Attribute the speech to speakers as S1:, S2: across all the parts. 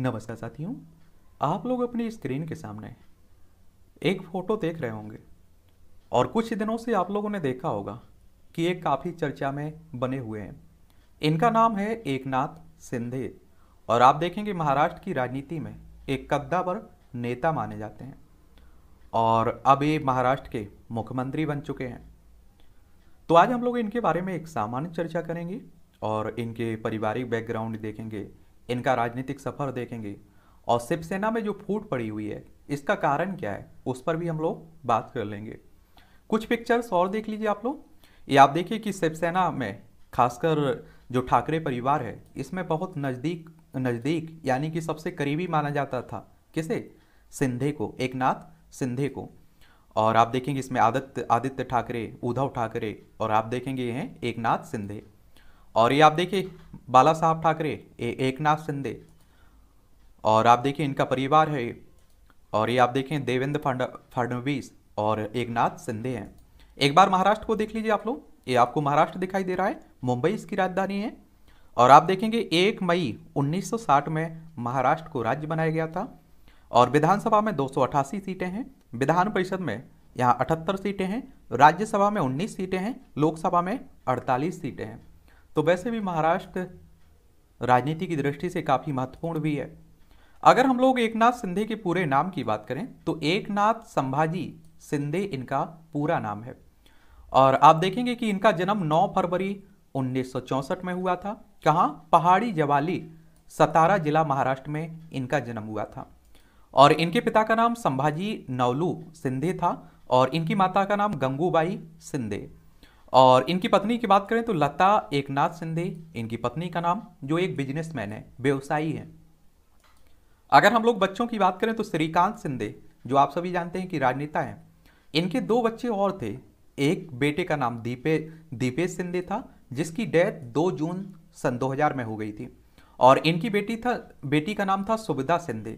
S1: नमस्कार साथियों आप लोग अपनी स्क्रीन के सामने एक फ़ोटो देख रहे होंगे और कुछ दिनों से आप लोगों ने देखा होगा कि ये काफ़ी चर्चा में बने हुए हैं इनका नाम है एकनाथ सिंधे और आप देखेंगे महाराष्ट्र की राजनीति में एक कद्दावर नेता माने जाते हैं और अब ये महाराष्ट्र के मुख्यमंत्री बन चुके हैं तो आज हम लोग इनके बारे में एक सामान्य चर्चा करेंगे और इनके पारिवारिक बैकग्राउंड देखेंगे इनका राजनीतिक सफर देखेंगे और शिवसेना में जो फूट पड़ी हुई है इसका कारण क्या है उस पर भी हम लोग बात कर लेंगे कुछ पिक्चर्स और देख लीजिए आप लोग ये आप देखिए कि शिवसेना में खासकर जो ठाकरे परिवार है इसमें बहुत नज़दीक नज़दीक यानी कि सबसे करीबी माना जाता था किसे सिंधे को एक नाथ सिंधे को और आप देखेंगे इसमें आदित्य आदित्य ठाकरे उद्धव ठाकरे और आप देखेंगे ये हैं एक नाथ सिंधे और ये आप देखिए बाला साहब ठाकरे एक एकनाथ शिंदे और आप देखिए इनका परिवार है और ये आप देखें देवेंद्र फड फडणवीस और एकनाथ शिंदे हैं एक बार महाराष्ट्र को देख लीजिए आप लोग ये आपको महाराष्ट्र दिखाई दे रहा है मुंबई इसकी राजधानी है और आप देखेंगे एक मई 1960 में महाराष्ट्र को राज्य बनाया गया था और विधानसभा में दो सीटें हैं विधान परिषद में यहाँ अठहत्तर सीटें हैं राज्यसभा में 19 सीटें हैं लोकसभा में 48 सीटें हैं तो वैसे भी महाराष्ट्र राजनीति की दृष्टि से काफ़ी महत्वपूर्ण भी है अगर हम लोग एकनाथ सिंधे के पूरे नाम की बात करें तो एकनाथ संभाजी सिंधे इनका पूरा नाम है और आप देखेंगे कि इनका जन्म 9 फरवरी 1964 में हुआ था कहाँ पहाड़ी जवाली सतारा जिला महाराष्ट्र में इनका जन्म हुआ था और इनके पिता का नाम संभाजी नवलू सिंधे था और इनकी माता का नाम गंगूबाई सिंधे और इनकी पत्नी की बात करें तो लता एकनाथ सिंधे इनकी पत्नी का नाम जो एक बिजनेसमैन है व्यवसायी है अगर हम लोग बच्चों की बात करें तो श्रीकांत सिंधे जो आप सभी जानते हैं कि राजनेता हैं इनके दो बच्चे और थे एक बेटे का नाम दीपे दीपेश सिंधे था जिसकी डेथ 2 जून सन 2000 में हो गई थी और इनकी बेटी था बेटी का नाम था सुविधा सिंधे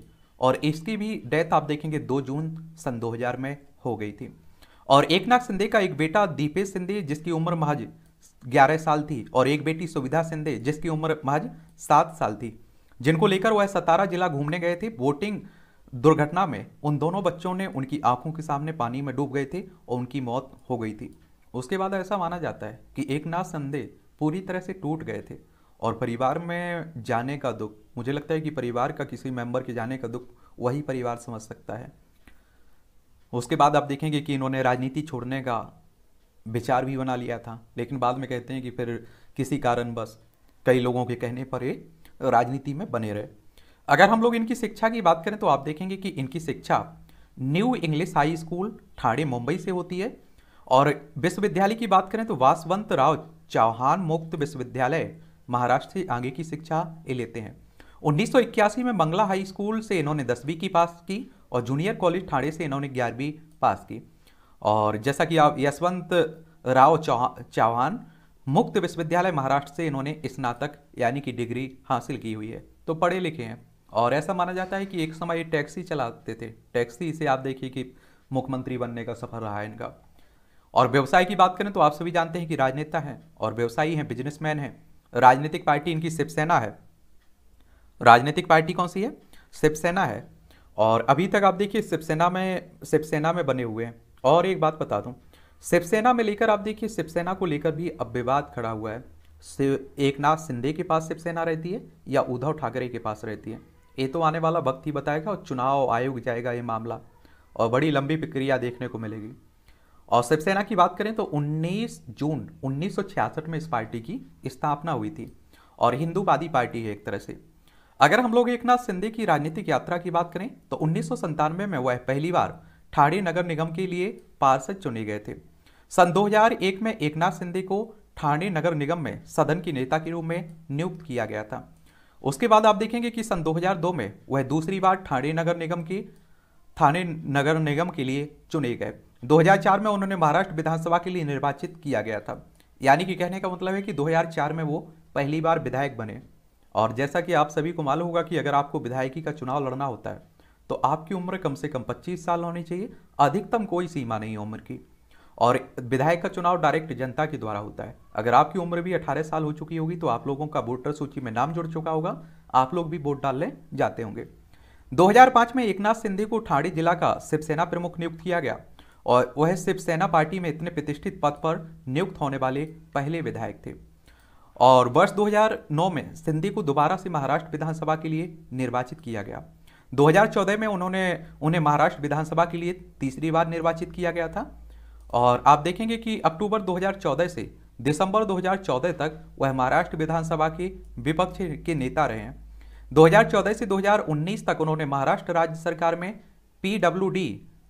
S1: और इसकी भी डेथ आप देखेंगे 2 जून सन 2000 में हो गई थी और एक नाथ सिंधे का एक बेटा दीपेश सिंधे जिसकी उम्र महज ग्यारह साल थी और एक बेटी सुविधा सिंधे जिसकी उम्र महज सात साल थी जिनको लेकर वह सतारा जिला घूमने गए थे बोटिंग दुर्घटना में उन दोनों बच्चों ने उनकी आंखों के सामने पानी में डूब गए थे और उनकी मौत हो गई थी उसके बाद ऐसा माना जाता है कि एक नाथ संदेह पूरी तरह से टूट गए थे और परिवार में जाने का दुख मुझे लगता है कि परिवार का किसी मेंबर के जाने का दुख वही परिवार समझ सकता है उसके बाद आप देखेंगे कि इन्होंने राजनीति छोड़ने का विचार भी बना लिया था लेकिन बाद में कहते हैं कि फिर किसी कारणवश कई लोगों के कहने पर ये राजनीति में बने रहे अगर हम लोग इनकी शिक्षा की बात करें तो आप देखेंगे कि इनकी शिक्षा new English high school Thane Mumbai से होती है और विश्वविद्यालय की बात करें तो वासवंत राव चौहान मुक्त विश्वविद्यालय महाराष्ट्र से आगे की शिक्षा ये लेते हैं उन्नीस में मंगला हाई स्कूल से इन्होंने दसवीं की पास की और जूनियर कॉलेज ठाणे से इन्होंने ग्यारहवीं पास की और जैसा कि आप यशवंत राव चौहान मुक्त विश्वविद्यालय महाराष्ट्र से इन्होंने स्नातक यानी कि डिग्री हासिल की हुई है तो पढ़े लिखे हैं और ऐसा माना जाता है कि एक समय ये टैक्सी चलाते थे टैक्सी से आप देखिए कि मुख्यमंत्री बनने का सफर रहा है इनका और व्यवसाय की बात करें तो आप सभी जानते हैं कि राजनेता हैं और व्यवसायी हैं बिजनेसमैन हैं राजनीतिक पार्टी इनकी शिवसेना है राजनीतिक पार्टी कौन सी है शिवसेना है और अभी तक आप देखिए शिवसेना में शिवसेना में बने हुए हैं और एक बात बता दूं शिवसेना में लेकर आप देखिए शिवसेना को लेकर भी अब विवाद खड़ा हुआ है एक नाथ शिंदे के पास शिवसेना रहती है या उद्धव ठाकरे के पास रहती है ये तो आने वाला वक्त ही बताएगा और चुनाव आयोग जाएगा ये मामला और बड़ी लंबी प्रक्रिया देखने को मिलेगी और शिवसेना की बात करें तो 19 जून 1966 में इस पार्टी की स्थापना हुई थी और हिंदूवादी पार्टी है एक तरह से अगर हम लोग एक नाथ सिंधे की राजनीतिक यात्रा की बात करें तो उन्नीस में वह पहली बार ठाणे नगर निगम के लिए पार्षद चुने गए थे सन 2001 में एकनाथ सिंधे को ठाणे नगर निगम में सदन की नेता के रूप में नियुक्त किया गया था उसके बाद आप देखेंगे कि सन 2002 में वह दूसरी बार ठाणे नगर निगम के थाने नगर निगम के लिए चुने गए 2004 में उन्होंने महाराष्ट्र विधानसभा के लिए निर्वाचित किया गया था यानी कि कहने का मतलब है कि 2004 में वो पहली बार विधायक बने और जैसा कि आप सभी को मालूम होगा कि अगर आपको विधायकी का चुनाव लड़ना होता है तो आपकी उम्र कम से कम 25 साल होनी चाहिए अधिकतम कोई सीमा नहीं है उम्र की और विधायक का चुनाव डायरेक्ट जनता के द्वारा होता है अगर आपकी उम्र भी 18 साल हो चुकी होगी तो आप लोगों का वोटर सूची में नाम जुड़ चुका होगा आप लोग भी वोट डालने जाते होंगे 2005 में एकनाथ सिंधे को ठाड़ी जिला का शिवसेना प्रमुख नियुक्त किया गया और वह शिवसेना पार्टी में इतने प्रतिष्ठित पद पर नियुक्त होने वाले पहले विधायक थे और वर्ष 2009 में सिंधी को दोबारा से महाराष्ट्र विधानसभा के लिए निर्वाचित किया गया 2014 में उन्होंने उन्हें महाराष्ट्र विधानसभा के लिए तीसरी बार निर्वाचित किया गया था और आप देखेंगे कि अक्टूबर 2014 से दिसंबर 2014 तक वह महाराष्ट्र विधानसभा के विपक्ष के नेता रहे हैं 2014 से 2019 तक उन्होंने महाराष्ट्र राज्य सरकार में पी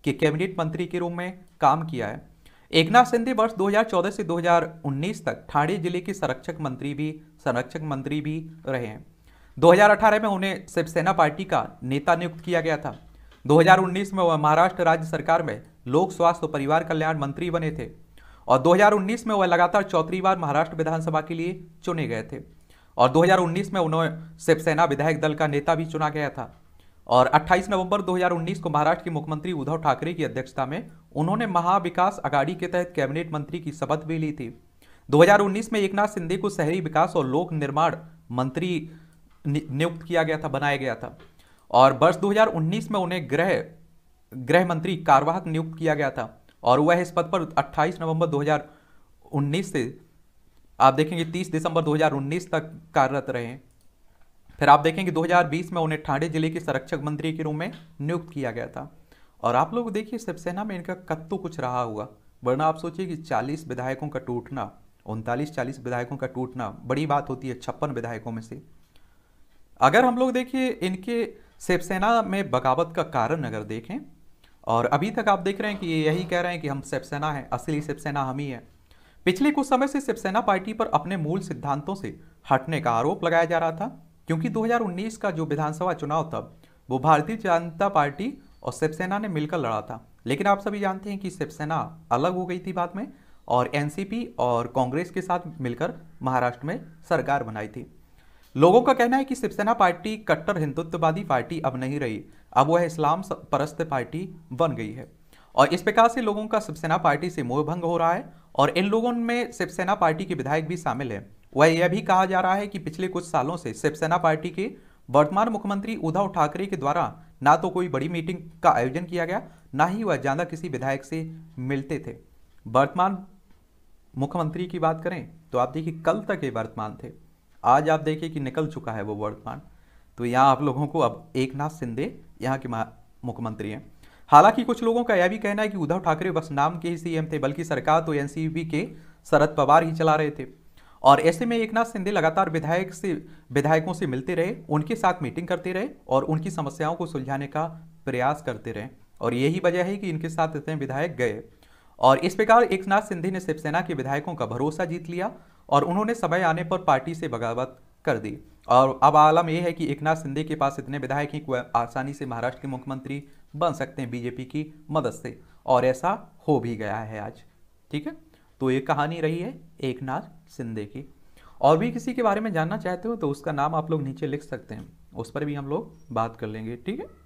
S1: के कैबिनेट मंत्री के रूप में काम किया है एकनाथ शिंदे वर्ष 2014 से 2019 तक ठाणे जिले के संरक्षक मंत्री भी संरक्षक मंत्री भी रहे हैं 2018 में उन्हें शिवसेना पार्टी का नेता नियुक्त किया गया था 2019 में वह महाराष्ट्र राज्य सरकार में लोक स्वास्थ्य और परिवार कल्याण मंत्री बने थे और 2019 में वह लगातार चौथी बार महाराष्ट्र विधानसभा के लिए चुने गए थे और 2019 में उन्हें शिवसेना विधायक दल का नेता भी चुना गया था और 28 नवंबर 2019 को महाराष्ट्र के मुख्यमंत्री उद्धव ठाकरे की अध्यक्षता में उन्होंने महाविकास आघाड़ी के तहत कैबिनेट मंत्री की शपथ भी ली थी 2019 में एकनाथ शिंदे को शहरी विकास और लोक निर्माण मंत्री नियुक्त किया गया था बनाया गया था और वर्ष 2019 में उन्हें गृह गृह मंत्री कार्यवाहक नियुक्त किया गया था और वह इस पद पर 28 नवंबर 2019 से आप देखेंगे 30 दिसंबर 2019 तक कार्यरत रहे फिर आप कि 2020 में उन्हें ठाणे जिले के संरक्षक मंत्री के रूप में नियुक्त किया गया था और आप लोग देखिए शिवसेना में इनका कत्तू कुछ रहा हुआ वरना आप सोचिए कि 40 विधायकों का टूटना उनतालीस चालीस विधायकों का टूटना बड़ी बात होती है छप्पन विधायकों में से अगर हम लोग देखिए इनके शिवसेना में बगावत का कारण अगर देखें और अभी तक आप देख रहे हैं कि ये यही कह रहे हैं कि हम शिवसेना हैं असली शिवसेना हम ही हैं पिछले कुछ समय से शिवसेना पार्टी पर अपने मूल सिद्धांतों से हटने का आरोप लगाया जा रहा था क्योंकि 2019 हम्म। का जो विधानसभा चुनाव था वो भारतीय जनता पार्टी और शिवसेना ने मिलकर लड़ा था लेकिन आप सभी जानते हैं कि शिवसेना अलग हो गई थी बाद में और एनसीपी और कांग्रेस के साथ मिलकर महाराष्ट्र में सरकार बनाई थी लोगों का कहना है कि शिवसेना पार्टी कट्टर हिंदुत्ववादी पार्टी अब नहीं रही अब वह इस्लाम परस्त पार्टी बन गई है और इस प्रकार से लोगों का शिवसेना पार्टी से मोह भंग हो रहा है और इन लोगों में शिवसेना पार्टी के विधायक भी शामिल हैं वह यह भी कहा जा रहा है कि पिछले कुछ सालों से शिवसेना पार्टी के वर्तमान मुख्यमंत्री उद्धव ठाकरे के द्वारा ना तो कोई बड़ी मीटिंग का आयोजन किया गया ना ही वह ज़्यादा किसी विधायक से मिलते थे वर्तमान मुख्यमंत्री की बात करें तो आप देखिए कल तक ये वर्तमान थे आज आप देखिए कि निकल चुका है वो वर्तमान तो यहाँ आप लोगों को अब एक नाथ सिंधे यहाँ के मुख्यमंत्री हैं हालांकि कुछ लोगों का यह भी कहना है कि उद्धव ठाकरे बस नाम के ही सीएम थे बल्कि सरकार तो एनसीपी के शरद पवार ही चला रहे थे और ऐसे में एक नाथ शिंदे लगातार विधायक से विधायकों से मिलते रहे उनके साथ मीटिंग करते रहे और उनकी समस्याओं को सुलझाने का प्रयास करते रहे और यही वजह है कि इनके साथ इतने विधायक गए और इस प्रकार एक नाथ सिंधे ने शिवसेना के विधायकों का भरोसा जीत लिया और उन्होंने समय आने पर पार्टी से बगावत कर दी और अब आलम यह है कि एक नाथ सिंधे के पास इतने विधायक हैं कि आसानी से महाराष्ट्र के मुख्यमंत्री बन सकते हैं बीजेपी की मदद से और ऐसा हो भी गया है आज ठीक है तो ये कहानी रही है एक नाथ शिंदे की और भी किसी के बारे में जानना चाहते हो तो उसका नाम आप लोग नीचे लिख सकते हैं उस पर भी हम लोग बात कर लेंगे ठीक है